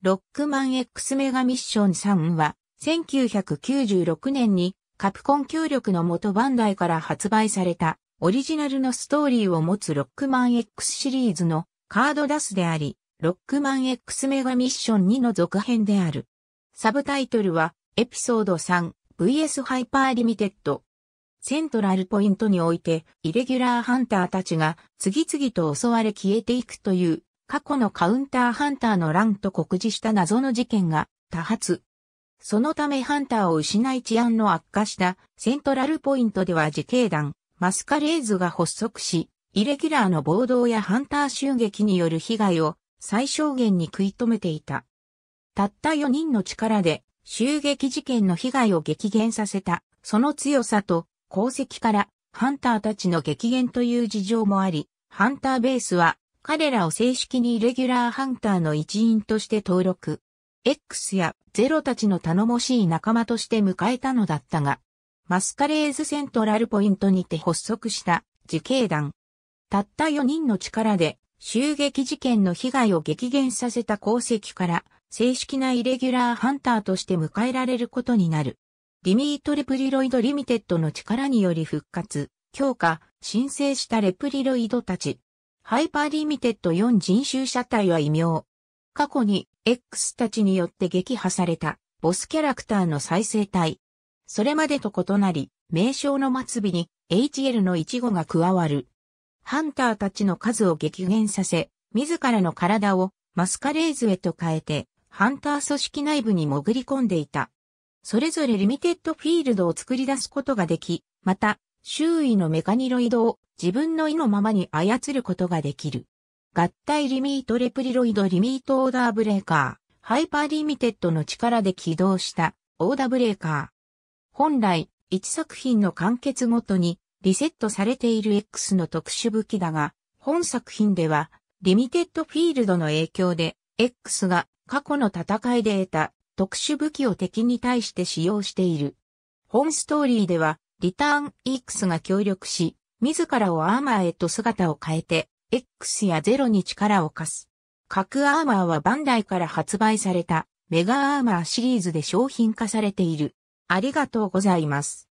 ロックマン X メガミッション3は、1996年にカプコン協力の元バンダイから発売されたオリジナルのストーリーを持つロックマン X シリーズのカードダスであり、ロックマン X メガミッション2の続編である。サブタイトルは、エピソード 3VS ハイパーリミテッド。セントラルポイントにおいて、イレギュラーハンターたちが次々と襲われ消えていくという過去のカウンターハンターの乱と告示した謎の事件が多発。そのためハンターを失い治安の悪化したセントラルポイントでは自警団、マスカレーズが発足し、イレギュラーの暴動やハンター襲撃による被害を最小限に食い止めていた。たった4人の力で襲撃事件の被害を激減させた、その強さと功績からハンターたちの激減という事情もあり、ハンターベースは彼らを正式にイレギュラーハンターの一員として登録。X やゼロたちの頼もしい仲間として迎えたのだったが、マスカレーズセントラルポイントにて発足した自警団。たった4人の力で襲撃事件の被害を激減させた功績から、正式なイレギュラーハンターとして迎えられることになる。ディミートレプリロイドリミテッドの力により復活、強化、申請したレプリロイドたち、ハイパーリミテッド4人種車体は異名。過去に X たちによって撃破されたボスキャラクターの再生体。それまでと異なり、名称の末尾に HL の一語が加わる。ハンターたちの数を激減させ、自らの体をマスカレーズへと変えて、ハンター組織内部に潜り込んでいた。それぞれリミテッドフィールドを作り出すことができ、また、周囲のメカニロイドを自分の意のままに操ることができる。合体リミートレプリロイドリミートオーダーブレーカー、ハイパーリミテッドの力で起動したオーダーブレーカー。本来、1作品の完結ごとにリセットされている X の特殊武器だが、本作品ではリミテッドフィールドの影響で X が過去の戦いで得た特殊武器を敵に対して使用している。本ストーリーではリターン X が協力し、自らをアーマーへと姿を変えて、X や0に力を貸す。核アーマーはバンダイから発売されたメガアーマーシリーズで商品化されている。ありがとうございます。